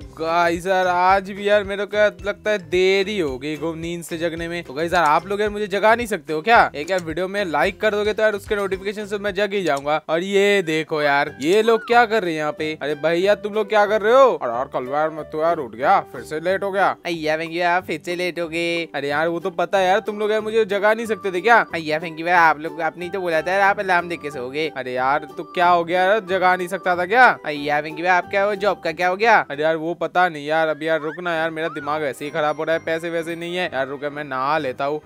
jogar भाई sir आज भी यार मेरे को लगता है देर ही हो गई नींद से जगने में तो भाई सर आप लोग यार मुझे जगा नहीं सकते हो क्या एक यार वीडियो में लाइक कर दोगे तो यार उसके नोटिफिकेशन से मैं जग ही जाऊंगा और ये देखो यार ये लोग क्या कर रहे हैं यहाँ पे अरे भैया तुम लोग क्या कर रहे हो और यार कल बार मैं तो यार उठ गया फिर से लेट हो गया अय्या भैया फिर से लेट हो गए अरे यार वो तो पता है यार तुम लोग यार मुझे जगा नहीं सकते थे क्या अय्या भैंकी भाई आप लोग आपने तो बोला था यार आप अलार्म देख के गए अरे यार तो क्या हो गया यार जगा नहीं सकता था क्या अय्या भैंकी भाई आप क्या हो जॉब का क्या हो गया अरे यार वो पता नहीं नहीं यार अब यार रुकना यार मेरा दिमाग ऐसे ही खराब हो रहा है पैसे वैसे नहीं है यार रुके मैं नहा लेता हूँ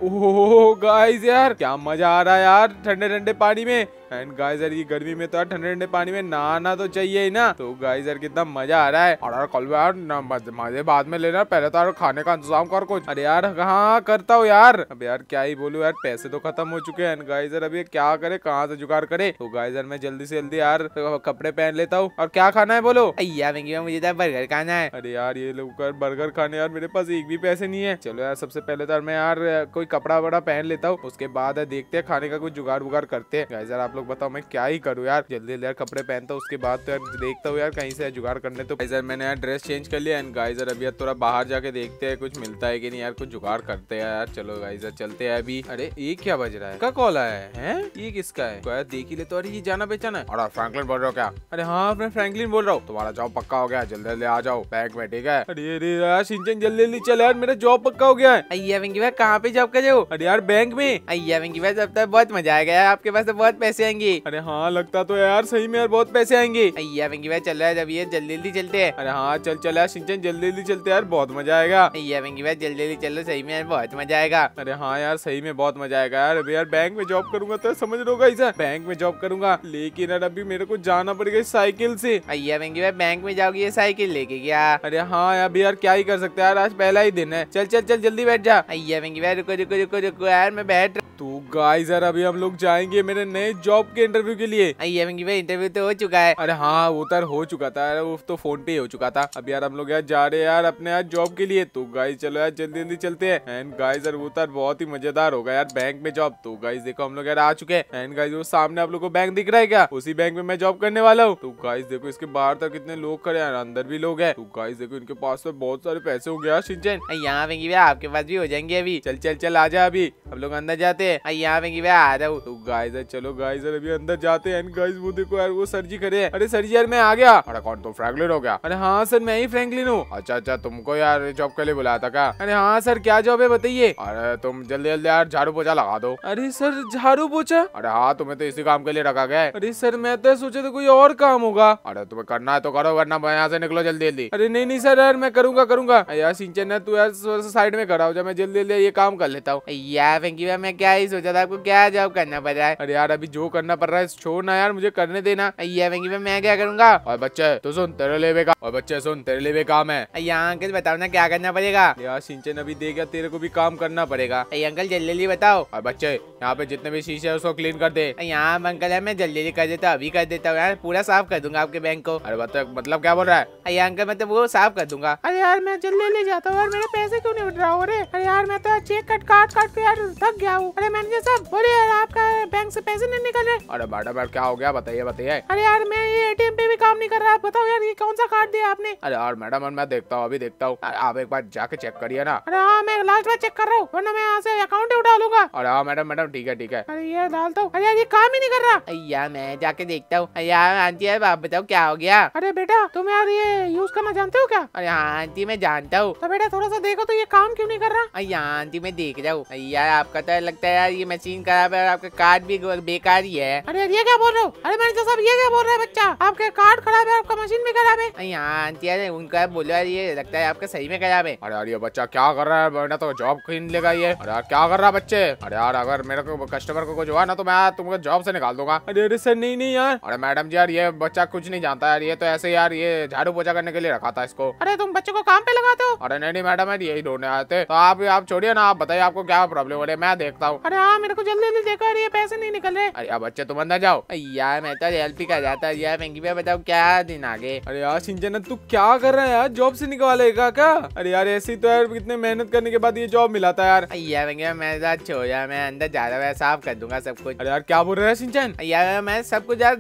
गाइस यार क्या मजा आ रहा है यार ठंडे ठंडे पानी में एंड गाइजर की गर्मी में तो यार ठंडे ठंडे पानी में नहाना तो चाहिए ही ना तो गाइजर कितना मजा आ रहा है और यार कल यार मजे बाद में लेना पहले तो यार खाने का इंतजाम कर कुछ अरे यार कहाँ करता हूँ यार अब यार क्या ही बोलू यार पैसे तो खत्म हो चुके हैं गाइजर अभी क्या करे कहाँ से जुगाड़ करे तो गाइजर मैं जल्दी से जल्दी यार कपड़े पहन लेता हूँ और क्या खाना है बोलो भैया मुझे बर्गर तो खाना है अरे यार ये लोग कर बर्गर खाने यार मेरे पास एक भी पैसे नहीं है चलो यार सबसे पहले तो मैं यार कोई कपड़ा वड़ा पहन लेता हूँ उसके बाद देखते हैं खाने का कोई जुगाड़ वुगाड़ करते हैं यार आप लोग बताओ मैं क्या ही करूँ यार जल्दी जल्दी यार कपड़े पहनता हूँ उसके बाद तो यार देखता हूँ यार कहीं से जुगाड़ करने तो गाइजर मैंने यार ड्रेस चेंज कर लिया एंड गाइजर अभी यार थोड़ा बाहर जाके देखते हैं कुछ मिलता है कि नहीं यार कुछ जुगाड़ करते हैं यार चलो गाइजर चलते हैं अभी अरे ये क्या बज रहा है क्या कॉल आया है, है? ये किसका है तो देख ही ले तो अरे ये जाना पहचाना है अरे फ्रैंकलिन बोल रहा हूँ क्या अरे हाँ मैं फ्रैंकलिन बोल रहा हूँ तुम्हारा जाओ पक्का हो गया जल्दी जल्दी आ जाओ बैग में ठीक है अरे अरे यार सिंचन जल्दी जल्दी चल यार मेरा जॉब पक्का हो गया है अय्या वेंकी भाई कहाँ पे जॉब कर रहे हो अरे यार बैंक में अय्या वेंकी भाई जब तक बहुत मजा आएगा यार आपके पास तो बहुत पैसे आएंगे अरे हाँ लगता तो यार सही में यार बहुत पैसे आएंगे अय्या वेंकी भाई चल रहा है जब ये जल्दी जल्दी चलते है अरे हाँ चल चल यार सिंचन जल्दी जल्दी चलते यार बहुत मजा आएगा अय्या वेंकी भाई जल्दी जल्दी चलो सही में यार बहुत मजा आएगा अरे हाँ यार सही में बहुत मजा आएगा यार अभी यार बैंक में जॉब करूंगा तो समझ लोगा ऐसा बैंक में जॉब करूंगा लेकिन यार अभी मेरे को जाना पड़ेगा साइकिल से अय्या वेंकी भाई बैंक में जाओगी ये साइकिल लेके गया अरे हाँ अभी यार क्या ही कर सकते हैं यार आज पहला ही दिन है चल चल चल जल्दी बैठ जा भैया वेंगी भाई रुको रुको रुको रुको यार मैं बैठ तो गाइस यार अभी हम लोग जाएंगे मेरे नए जॉब के इंटरव्यू के लिए भाई इंटरव्यू तो हो चुका है अरे हाँ वो तो हो चुका था वो तो फोन पे ही हो चुका था अभी यार हम लोग यार जा रहे हैं यार अपने यार जॉब के लिए तो गाइस चलो यार जल्दी जल्दी चलते हैं एंड गाइस यार वो तो बहुत ही मजेदार होगा यार बैंक में जॉब तो गाइस देखो हम लोग यार आ चुके हैं एंड गाइस वो सामने आप लोग को बैंक दिख रहा है क्या उसी बैंक में मैं जॉब करने वाला हूँ तो गाइस देखो इसके बाहर तक तो कितने लोग खड़े हैं अंदर भी लोग है तो गाइस देखो इनके पास तो बहुत सारे पैसे हो गया सिंचन यहाँ वेंगी भैया आपके पास भी हो जाएंगे अभी चल चल चल आ जा अभी हम लोग अंदर जाते हैं यहाँ वेंगी भैया आ जाओ तो गाइस चलो गाइस अभी अंदर जाते हैं गाइस वो देखो यार वो सर जी खड़े अरे सर जी यार मैं आ गया अरे कौन तो फ्रैंकलिन हो गया अरे हाँ सर मैं ही फ्रैंकलिन हूँ अच्छा अच्छा तुमको यार जॉब के लिए बुलाया था क्या अरे हाँ सर क्या जॉब है बताइए अरे तुम जल्दी जल्दी यार झाड़ू पोछा लगा दो अरे सर झाड़ू पोछा अरे हाँ तुम्हें तो इसी काम के लिए रखा गया अरे सर मैं तो सोचा था कोई और काम होगा अरे तुम्हें करना है तो करो वरना यहाँ से निकलो जल्दी जल्दी अरे नहीं नहीं सर यार मैं करूंगा करूंगा यार सिंचन तू यार साइड में खड़ा हो जा मैं जल्दी जल्दी ये काम कर लेता हूँ यार वेंकी भाई मैं क्या ही सोचा था आपको क्या जॉब करना पड़ रहा है अरे यार अभी जो करना पड़ रहा है छोड़ ना यार मुझे करने देना यार वेंकी भाई मैं क्या करूंगा और बच्चे तू तो सुन तेरे लिए भी और बच्चे सुन तेरे लिए भी काम है यहाँ अंकल बताओ ना क्या करना पड़ेगा यार सिंचन अभी देगा तेरे को भी काम करना पड़ेगा अंकल जल्दी जल्दी बताओ और बच्चे यहाँ पे जितने भी शीशे है उसको क्लीन कर दे यहाँ अंकल है मैं जल्दी जल्दी कर देता हूँ अभी कर देता हूँ यार पूरा साफ कर दूंगा आपके बैंक को अरे मतलब क्या बोल रहा है अंकल मतलब वो साफ कर दूंगा अरे यार मैं जल्दी ले जाता हूँ मेरे पैसे क्यों नहीं उठ रहा हो रहे अरे यार मैं तो चेक कट काट काट के यार थक गया हूँ अरे मैनेजर साहब बोले यार आपका बैंक से पैसे नहीं निकल रहे अरे बाटा बार क्या हो गया बताइए बताइए अरे यार मैं ये एटीएम पे भी काम नहीं कर रहा आप बताओ यार ये कौन सा कार्ड दिया आपने अरे यार मैडम मैं देखता हूँ अभी देखता हूँ आप एक बार जाके चेक करिए ना अरे हाँ मैं लास्ट बार चेक कर रहा हूँ वरना मैं यहाँ से अकाउंट उठा लूंगा अरे हाँ मैडम मैडम ठीक है ठीक है अरे यार डालता हूँ अरे यार ये काम ही नहीं कर रहा अया मैं जाके देखता हूँ यार हाँ, आंटी आप बताओ क्या हो गया अरे बेटा तुम यार ये यूज करना जानते हो क्या अरे हाँ, आंटी मैं जानता हूँ तो बेटा थोड़ा सा देखो तो ये काम क्यों नहीं कर रहा अरे हाँ, आंटी मैं देख रहा हूँ यार आपका तो लगता है यार ये मशीन खराब है और आपका कार्ड भी बेकार ही है अरे ये क्या बोल रहे हो अरे मैंने सब ये क्या बोल रहा है बच्चा आपका कार्ड खराब है आपका मशीन भी खराब है अरे हाँ, आंटी अरे उनका बोलो यार ये लगता है आपका सही में खराब है अरे यार ये बच्चा क्या कर रहा है बेटा तो जॉब खरीद लेगा ये अरे यार क्या कर रहा है बच्चे अरे यार अगर मेरे को कस्टमर को कुछ हुआ ना तो मैं तुमको जॉब से निकाल दूंगा अरे अरे सर नहीं नहीं यार अरे मैडम जी यार ये बच्चा कुछ नहीं जानता यार ये तो ऐसे यार ये झाड़ू पोछा करने के लिए रखा था इसको को अरे तुम बच्चों को काम पे लगाते हो अरे नहीं नहीं मैडम यही ढूंढने आते तो आप आप छोड़िए ना आप बताइए आपको क्या प्रॉब्लम हो रही है मैं देखता हूँ अरे हाँ मेरे को जल्दी जल्दी देखो अरे पैसे नहीं निकल रहे अरे यार बच्चे तुम अंदर जाओ यार मैं तो एल पी का जाता यार मैंगी बताओ क्या दिन आगे अरे यार सिंचन तू क्या कर रहा है यार जॉब से निकालेगा क्या अरे यार ऐसी तो यार कितने मेहनत करने के बाद ये जॉब मिला था यार यार मैं तो छो यार मैं अंदर जा रहा हूँ साफ कर दूंगा सब कुछ अरे यार क्या बोल रहे हैं सिंचन यार मैं सब कुछ यार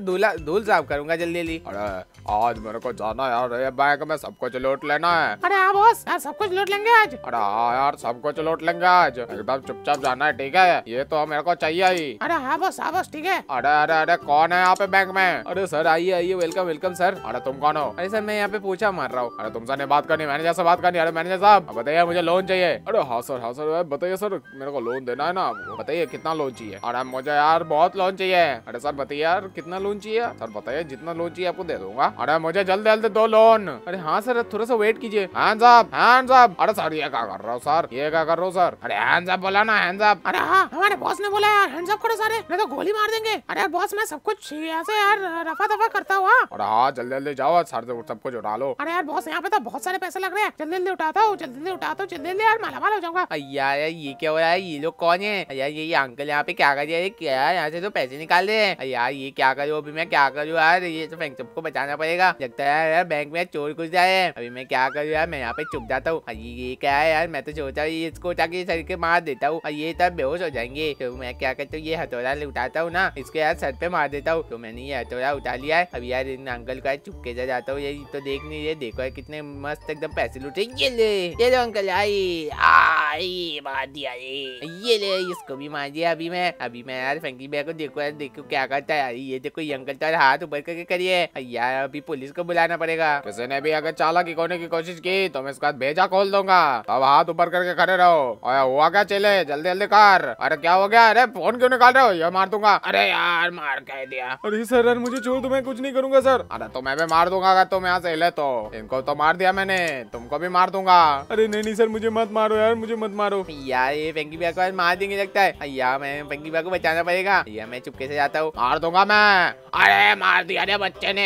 धूल साफ करूंगा जल्दी जल्दी अरे आज मेरे को जाना यार बैंक में सबको कुछ लूट लेना है अरे हाँ बॉस हाँ सब कुछ लूट लेंगे आज अरे हाँ यार सब कुछ लूट लेंगे आज एकदम चुपचाप जाना है ठीक है ये तो मेरे को चाहिए ही अरे हाँ बॉस हाँ बॉस ठीक है अरे अरे अरे कौन है यहाँ पे बैंक में अरे सर आइए आइए वेलकम वेलकम सर अरे तुम कौन हो अरे सर मैं यहाँ पे पूछा मार रहा हूँ अरे तुमसे नहीं बात करनी मैनेजर से बात करनी अरे मैनेजर साहब बताइए मुझे लोन चाहिए अरे हाँ सर हाँ सर बताइए सर मेरे को लोन देना है ना बताइए कितना लोन चाहिए अरे मुझे यार बहुत लोन चाहिए अरे सर बताइए यार कितना लोन चाहिए सर बताइए जितना लोन चाहिए आपको दे दूंगा अरे मुझे जल्द जल्द दो लोन अरे हाँ सर सर थोड़ा सा वेट कीजिए हैंड्स अप हैंड्स अप अरे सर ये क्या कर रहा हो सर ये क्या कर रहा हो सर अरे हैंड्स अप बोला ना हैंड्स अप अरे हाँ हमारे बॉस ने बोला यार हैंड्स अप करो सारे नहीं तो गोली मार देंगे अरे बॉस मैं सब कुछ ऐसे यार रफा दफा करता हुआ हाँ। अरे हाँ जल्दी जल्दी जाओ सर से सब कुछ उठा लो अरे यार बॉस यहाँ पे तो बहुत सारे पैसे लग रहे हैं जल्दी जल्दी उठाता हूँ जल्दी जल्दी उठाता हूँ जल्दी जल्दी यार माल हो जाऊंगा अया यार ये क्या हो रहा है ये लोग कौन है यार ये अंकल यहाँ पे क्या कर रहे हैं क्या यहाँ से तो पैसे निकाल रहे हैं यार ये क्या करूँ अभी मैं क्या करूँ यार ये तो बैंक सबको बचाना पड़ेगा लगता है यार बैंक में चोर घुस जाए अभी मैं क्या करूँ यार मैं यहाँ पे चुप जाता हूँ ये क्या है यार मैं तो सोचा इसको के सर के मार देता हूँ ये तब बेहोश हो जाएंगे तो मैं क्या करता हूँ ये हथौड़ा उठाता हूँ ना इसके यार सर पे मार देता हूँ तो मैंने ये हथौड़ा उठा लिया है अभी यार इन अंकल का चुपके जा जाता हूँ ये तो देख नहीं ये देखो कितने मस्त एकदम पैसे लुटे ये ले ये लो अंकल आई आ भाई मार दिया ये ये ले इसको भी मार दिया अभी मैं अभी मैं यार फंकी बैग को देखो यार देखो क्या करता है यार ये देखो ये अंकल तो हाथ ऊपर करके करिए यार अभी पुलिस को बुलाना पड़ेगा किसी ने भी अगर चाला की कोने की कोशिश की तो मैं इसका भेजा खोल दूंगा अब हाथ ऊपर करके खड़े रहो और हुआ क्या चले जल्दी जल्दी कर अरे क्या हो गया अरे फोन क्यों निकाल रहे हो ये मार दूंगा अरे यार मार कह दिया अरे सर यार मुझे छोड़ मैं कुछ नहीं करूंगा सर अरे तो मैं भी मार दूंगा अगर तुम यहाँ से ले तो इनको तो मार दिया मैंने तुमको भी मार दूंगा अरे नहीं नहीं सर मुझे मत मारो यार मुझे मत मारो यार ये पेंकी भैया को आज मार देंगे लगता है भैया मैं पेंकी भैया को बचाना पड़ेगा भैया मैं चुपके से जाता हूँ मार दूंगा मैं अरे मार दिया रे बच्चे ने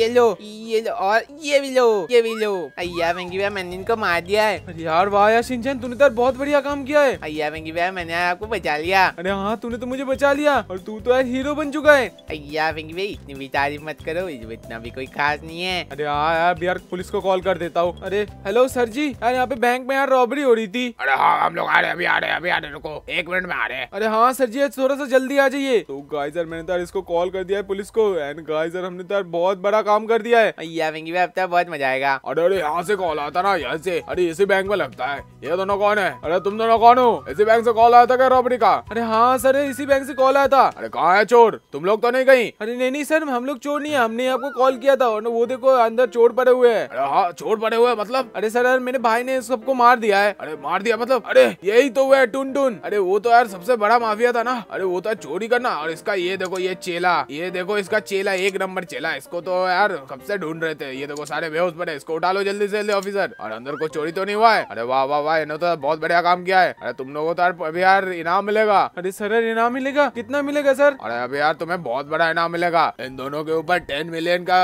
ये लो ये लो और ये भी लो ये भी लो भैया पेंकी भैया मैंने इनको मार दिया है यार वाह यार सिंचन तूने तो बहुत बढ़िया काम किया है अय्या पेंकी भैया मैंने आपको बचा लिया अरे हाँ तूने तो मुझे बचा लिया और तू तो यार हीरो बन चुका है अय्या पेंकी भैया इतनी भी तारीफ मत करो इतना भी कोई खास नहीं है अरे हाँ यार पुलिस को कॉल कर देता हूँ अरे हेलो सर जी यार यहाँ पे बैंक में यार रॉबरी हो रही थी थी अरे हाँ हम लोग आ रहे अभी आ रहे अभी आ रहे रुको एक मिनट में आ रहे अरे हाँ सर जी थोड़ा सा जल्दी आ जाइए तो गाइजर मैंने तार तो इसको कॉल कर दिया है पुलिस को एंड गाइजर हमने तार तो बहुत बड़ा काम कर दिया है तो बहुत मजा आएगा अरे अरे यहाँ से कॉल आता ना यहाँ से अरे इसी बैंक में लगता है ये दोनों कौन है अरे तुम दोनों कौन हो इसी बैंक से कॉल आया था क्या रॉबरी का अरे हाँ सर इसी बैंक से कॉल आया था अरे कहाँ है चोर तुम लोग तो नहीं गई अरे नहीं नहीं सर हम लोग चोर नहीं है हमने आपको कॉल किया था और वो देखो अंदर चोर पड़े हुए हैं हाँ चोर पड़े हुए मतलब अरे सर मेरे भाई ने सबको मार दिया है अरे मार दिया मतलब अरे यही तो है टून टून अरे वो तो यार सबसे बड़ा माफिया था ना अरे वो तो चोरी करना और इसका ये देखो ये चेला ये देखो इसका चेला एक नंबर चेला इसको तो यार कब से ढूंढ रहे थे ये देखो सारे बेहोस पड़े इसको उठा लो जल्दी से जल्दी ऑफिसर और अंदर को चोरी तो नहीं हुआ है अरे वाह वाह वाह इन्होंने तो बहुत बढ़िया काम किया है अरे तुम लोगों को तो यार अभी यार इनाम मिलेगा अरे सर इनाम मिलेगा कितना मिलेगा सर अरे अभी यार तुम्हें बहुत बड़ा इनाम मिलेगा इन दोनों के ऊपर टेन मिलियन का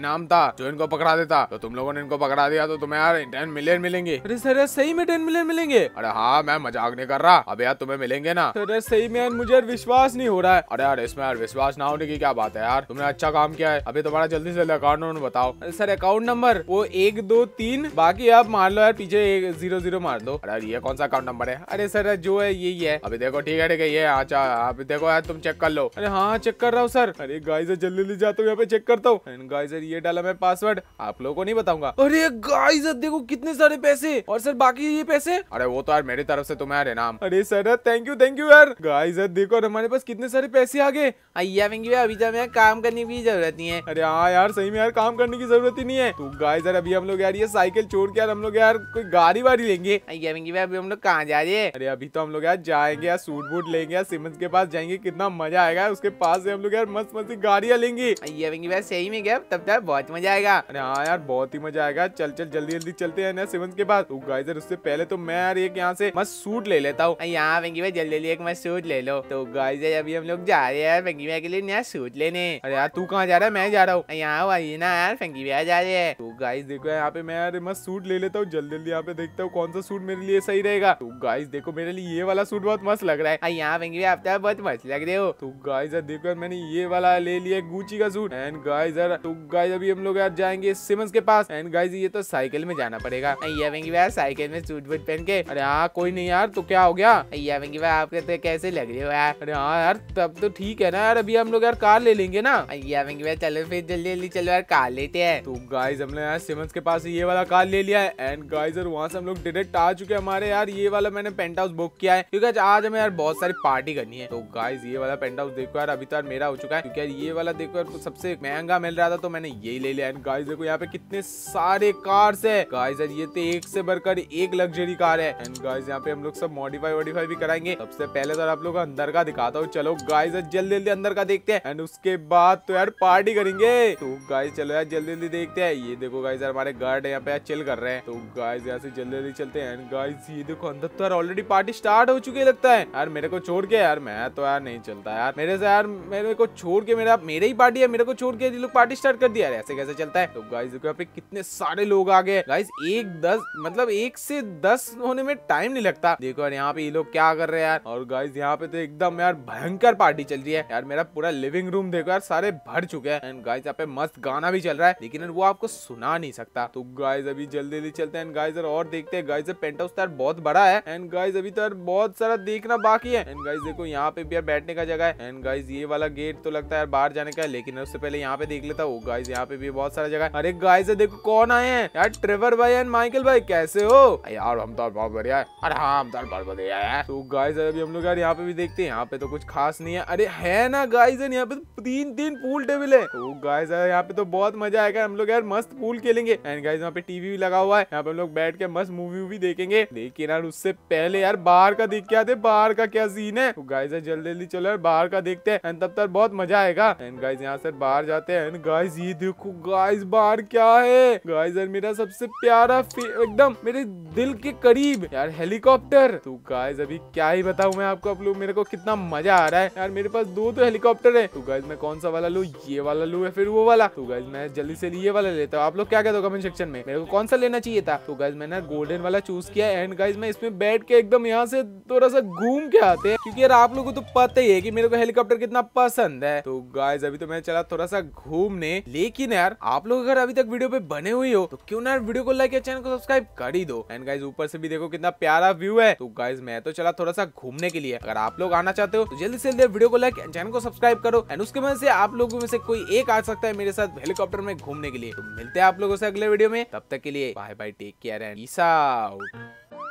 इनाम था जो इनको पकड़ा देता तो तुम लोगों ने इनको पकड़ा दिया तो तुम्हें यार टेन मिलियन मिलेंगे अरे सर सही में टेन मिलियन मिलेंगे अरे हाँ मैं मजाक नहीं कर रहा अब यार तुम्हें मिलेंगे ना अरे सही में यार मुझे यार विश्वास नहीं हो रहा है अरे यार इसमें यार विश्वास ना होने की क्या बात है यार तुमने अच्छा काम किया है अभी तुम्हारा जल्दी से अकाउंट नंबर बताओ सर अकाउंट नंबर वो एक दो तीन बाकी आप मार लो यार पीछे जीरो जीरो मार दो अरे यार ये कौन सा अकाउंट नंबर है अरे सर जो है यही है अभी देखो ठीक है ठीक है ये अच्छा अभी देखो यार तुम चेक कर लो अरे हाँ चेक कर रहा हूँ सर अरे गाइजर जल्दी जल्दी जाता हूँ यहाँ पे चेक करता हूँ गाइजर ये डाला मैं पासवर्ड आप लोगों को नहीं बताऊंगा अरे गाइजर देखो कितने सारे पैसे और सर बाकी ये पैसे अरे वो तो यार मेरी तरफ से तुम्हें यार इनाम अरे sir thank you thank you यार गाइस यार देखो हमारे पास कितने सारे पैसे आ गए अय्या अभी जब तो यार काम करने की जरूरत नहीं है अरे हाँ यार सही में यार काम करने की जरूरत ही नहीं है तू तो गाइस यार अभी हम लोग यार ये साइकिल छोड़ के यार हम लोग यार कोई गाड़ी वाड़ी लेंगे अय्या वेंगी अभी हम लोग कहाँ जा रहे हैं अरे अभी तो हम लोग यार जाएंगे यार सूट बूट लेंगे यार सिमंस के पास जाएंगे कितना मजा आएगा उसके पास से हम लोग यार मस्त मस्त गाड़ियाँ लेंगे अय्या सही में गया तब तक तो बहुत मजा आएगा अरे हाँ यार बहुत ही मजा आएगा चल चल जल्दी जल्दी चलते हैं ना सिमंस के पास तो गाइस उससे पहले तो मैं यार एक यहाँ से मस्त सूट ले लेता हूँ यहाँ वेंगी भाई जल्दी जल्दी एक मस्त सूट ले लो तो गाइस अभी हम लोग जा रहे हैं वेंगी भाई के लिए नया सूट लेने अरे यार तू कहाँ जा रहा है मैं जा रहा हूँ यहाँ वही ना यार वेंगी भाई जा रहे हैं गाइस देखो यहाँ पे मैं यार मस्त सूट ले लेता हूँ जल्दी जल्दी यहाँ पे देखता हूँ कौन सा सूट मेरे लिए सही रहेगा तो गाइस देखो मेरे लिए ये वाला सूट बहुत मस्त लग रहा है हाँ, यहाँ वेंगे आप तो बहुत मस्त लग रहे हो तो गाइस यार देखो यार मैंने ये वाला ले लिया गुची का सूट एंड गाइस यार तो गाइस अभी हम लोग यार जाएंगे सिमस के पास एंड गाइस ये तो साइकिल में जाना पड़ेगा अय्या वेंगी भाई साइकिल में सूट वूट पहन के अरे हाँ कोई नहीं यार तो क्या हो गया अय्या वेंगी भाई आपके तो कैसे लग रहे हो यार अरे हाँ यार तब तो ठीक है ना यार अभी हम लोग यार कार ले लेंगे ना अय्या वेंगी भाई चलो फिर जल्दी जल्दी चलो यार कार लेते हैं तो गाइस हमने यार सिमंस के पास ये वाला कार ले लिया है एंड गाइजर वहाँ से हम लोग डायरेक्ट आ चुके हैं हमारे यार ये वाला मैंने पेंट हाउस बुक किया है क्योंकि आज हमें यार बहुत सारी पार्टी करनी है तो गाइज ये वाला पेंट हाउस देखो यार अभी तो यार मेरा हो चुका है क्योंकि यार ये वाला देखो यार सबसे महंगा मिल रहा था तो मैंने यही ले लिया एंड गाइज देखो यहाँ पे कितने सारे कार्स है गाइज यार ये तो एक से बढ़कर एक लग्जरी कार है एंड गाइज यहाँ पे हम लोग सब मॉडिफाई वॉडिफाई भी कराएंगे सबसे पहले तो आप लोग अंदर का दिखाता हूँ चलो गाइज जल्दी जल्दी अंदर का देखते हैं एंड उसके बाद तो यार पार्टी करेंगे तो गाइज चलो यार जल्दी जल्दी देखते हैं ये देखो देखो गाइज यार हमारे गार्ड यहाँ पे चिल कर रहे हैं तो गाइज यहाँ से जल्दी जल्दी चलते हैं गाइज ये देखो अंदर तो यार ऑलरेडी पार्टी स्टार्ट हो चुकी है लगता है यार मेरे को छोड़ के यार मैं तो यार नहीं चलता यार मेरे से यार मेरे को छोड़ के मेरा मेरे ही पार्टी है मेरे को छोड़ के ये लोग पार्टी स्टार्ट कर दिया ऐसे कैसे चलता है तो गाइज देखो यहाँ पे कितने सारे लोग आ गए गाइज एक दस मतलब एक से दस होने में टाइम नहीं लगता देखो यार यहाँ पे ये लोग क्या कर रहे हैं यार और गाइज यहाँ पे तो एकदम यार भयंकर पार्टी चल रही है यार मेरा पूरा लिविंग रूम देखो यार सारे भर चुके हैं एंड गाइज यहाँ पे मस्त गाना भी चल रहा है लेकिन वो आपको सुना बना नहीं सकता तो गाइज अभी जल्दी जल्दी चलते हैं गाइजर और देखते हैं गाइजर पेंट हाउस तार बहुत बड़ा है एंड गाइज अभी तार तो बहुत सारा देखना बाकी है एंड गाइज देखो यहाँ पे भी यार बैठने का जगह है एंड गाइज ये वाला गेट तो लगता है यार बाहर जाने का है लेकिन उससे पहले यहाँ पे देख लेता हूँ गाइज यहाँ पे भी बहुत सारा जगह है अरे गाइज देखो कौन आए हैं यार ट्रेवर भाई एंड माइकल भाई कैसे हो यार हम तो बहुत बढ़िया है अरे हाँ हम तो बहुत बढ़िया है तो गाइज अभी हम लोग यार यहाँ पे भी देखते हैं यहाँ पे तो कुछ खास नहीं है अरे है ना गाइज यहाँ पे तीन तीन पूल टेबल है तो गाइज तो यहाँ पे तो बहुत मजा आएगा हम लोग यार मस्त पूल फुल खेलेंगे एंड गाइज यहाँ पे टीवी भी लगा हुआ है यहाँ पे हम लोग बैठ के मस्त मूवी वूवी देखेंगे लेकिन यार उससे पहले यार बाहर का देख क्या आते बाहर का क्या सीन है तो गाइज यार जल्दी जल्दी चलो यार बाहर का देखते हैं एंड तब तक तो बहुत मजा आएगा एंड गाइज यहाँ से बाहर जाते हैं एंड गाइज ये देखो गाइज बाहर क्या है गाइज यार मेरा सबसे प्यारा एकदम मेरे दिल के करीब यार हेलीकॉप्टर तो गाइज अभी क्या ही बताऊ मैं आपको आप लोग मेरे को कितना मजा आ रहा है यार मेरे पास दो तो हेलीकॉप्टर है तो गाइज मैं कौन सा वाला लू ये वाला लू या फिर वो वाला तो गाइज मैं जल्दी से ये वाला लेता हूँ आप लोग लोग क्या कहते हो कमेंट सेक्शन में मेरे को कौन सा लेना चाहिए था तो गाइज मैंने गोल्डन वाला चूज किया एंड गाइज मैं इसमें बैठ के एकदम यहाँ से थोड़ा सा घूम के आते हैं क्योंकि यार आप लोगों को तो पता ही है कि मेरे को हेलीकॉप्टर कितना पसंद है तो गाइज अभी तो मैं चला थोड़ा सा घूमने लेकिन यार आप लोग अगर अभी तक वीडियो पे बने हुई हो तो क्यों ना वीडियो को लाइक या चैनल को सब्सक्राइब कर ही दो एंड गाइज ऊपर से भी देखो कितना प्यारा व्यू है तो गाइज मैं तो चला थोड़ा सा घूमने के लिए अगर आप लोग आना चाहते हो तो जल्दी से जल्दी वीडियो को लाइक चैनल को सब्सक्राइब करो एंड उसके बाद से आप लोगों में से कोई एक आ सकता है मेरे साथ हेलीकॉप्टर में घूमने के लिए तो मिलते हैं आप लोगों से अगले वीडियो में तब तक के लिए bye bye take care and